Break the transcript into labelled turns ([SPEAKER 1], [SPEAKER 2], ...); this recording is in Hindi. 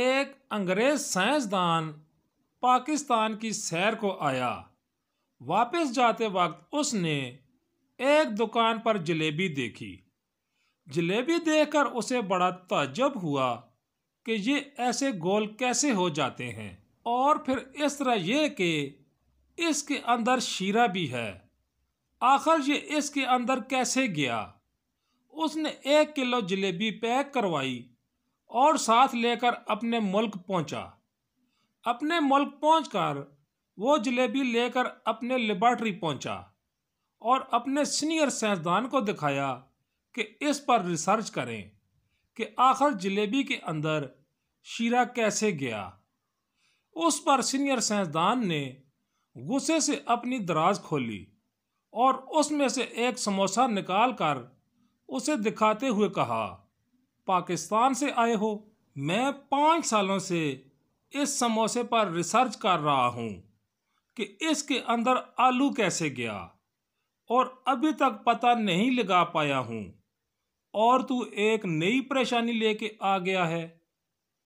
[SPEAKER 1] एक अंग्रेज साइंसदान पाकिस्तान की सैर को आया वापस जाते वक्त उसने एक दुकान पर जलेबी देखी जलेबी देखकर उसे बड़ा तजब हुआ कि ये ऐसे गोल कैसे हो जाते हैं और फिर इस तरह ये कि इसके अंदर शीरा भी है आखिर ये इसके अंदर कैसे गया उसने एक किलो जलेबी पैक करवाई और साथ लेकर अपने मुल्क पहुंचा। अपने मुल्क पहुंचकर वो जलेबी लेकर अपने लेबॉर्टरी पहुंचा और अपने सीनियर साइंसदान को दिखाया कि इस पर रिसर्च करें कि आखिर जलेबी के अंदर शीरा कैसे गया उस पर सीनियर साइंसदान ने गुस्से से अपनी दराज खोली और उसमें से एक समोसा निकाल कर उसे दिखाते हुए कहा पाकिस्तान से आए हो मैं पाँच सालों से इस समोसे पर रिसर्च कर रहा हूँ कि इसके अंदर आलू कैसे गया और अभी तक पता नहीं लगा पाया हूँ और तू एक नई परेशानी लेके आ गया है